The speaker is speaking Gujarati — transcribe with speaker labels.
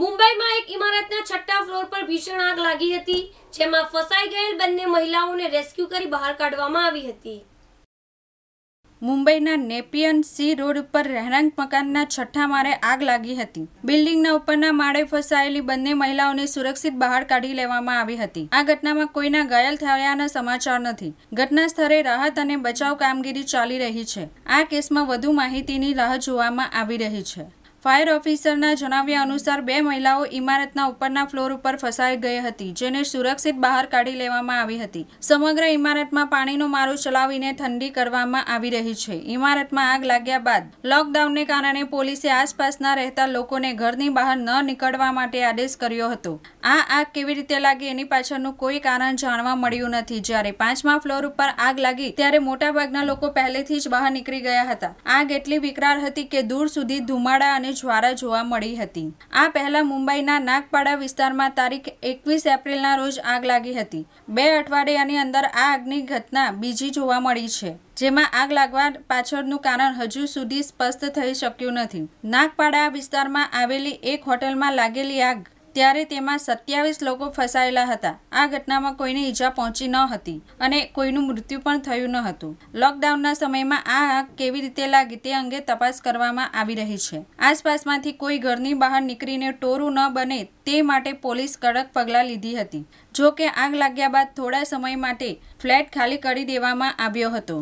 Speaker 1: મુંબઈમાં એક ઇમારતના છઠ્ઠા ફ્લોર પર ભીષણ આગ લાગી હતી જેમાં ફસાઈ ગયેલ બંને મહિલાઓને રેસ્ક્યુ કરી બહાર કાઢવામાં આવી હતી મુંબઈના નેપિયન સી રોડ ઉપર રહેણાંક મકાનના છઠ્ઠા માળે આગ લાગી હતી બિલ્ડિંગના ઉપરના માળે ફસાયેલી બંને મહિલાઓને સુરક્ષિત બહાર કાઢી લેવામાં આવી હતી આ ઘટનામાં કોઈના ઘાયલ થયાના સમાચાર નથી ઘટના સ્થળે રાહત અને બચાવ કામગીરી ચાલી રહી છે આ કેસમાં વધુ માહિતીની રાહ જોવામાં આવી રહી છે ફાયર ઓફિસરના જણાવ્યા અનુસાર બે મહિલાઓ ઇમારતના ઉપરના ફ્લોર ઉપર ફસાઈ ગઈ હતી જેને સુરક્ષિત બહાર કાઢી લેવામાં આવી હતી સમગ્ર ઇમારતમાં પાણીનો મારો ચલાવીને ઠંડી કરવામાં આવી રહી છે ઇમારતમાં આગ લાગ્યા બાદ લોકડાઉનને કારણે પોલીસે આસપાસના રહેતા લોકોને ઘરની બહાર ન નીકળવા માટે આદેશ કર્યો હતો આ આગ કેવી રીતે લાગી એની પાછળનું કોઈ કારણ જાણવા મળ્યું નથી જ્યારે પાંચમા ફ્લોર ઉપર આગ લાગી ત્યારે મોટાભાગના લોકો પહેલેથી જ બહાર નીકળી ગયા હતા આગ એટલી વિકરાળ હતી કે દૂર સુધી ધુમાડા અને અને જ્વારા જોવા મળી હતી આ પહેલા મુંબઈના નાગપાડા વિસ્તારમાં તારીખ એકવીસ એપ્રિલના રોજ આગ લાગી હતી બે અઠવાડિયાની અંદર આ આગની ઘટના બીજી જોવા મળી છે જેમાં આગ લાગવા પાછળનું કારણ હજુ સુધી સ્પષ્ટ થઈ શક્યું નથી નાગપાડા વિસ્તારમાં આવેલી એક હોટલમાં લાગેલી આગ ત્યારે તેમાં સત્યાવીસ લોકો ફસાયેલા હતા આ ઘટનામાં કોઈને ઈજા પહોંચી ન હતી અને કોઈનું મૃત્યુ પણ થયું ન હતું લોકડાઉનના સમયમાં આ આગ કેવી રીતે લાગી તે અંગે તપાસ કરવામાં આવી રહી છે આસપાસમાંથી કોઈ ઘરની બહાર નીકળીને ટોરું ન બને તે માટે પોલીસ કડક પગલાં લીધી હતી જો કે આગ લાગ્યા બાદ થોડા સમય માટે ફ્લેટ ખાલી કરી દેવામાં આવ્યો હતો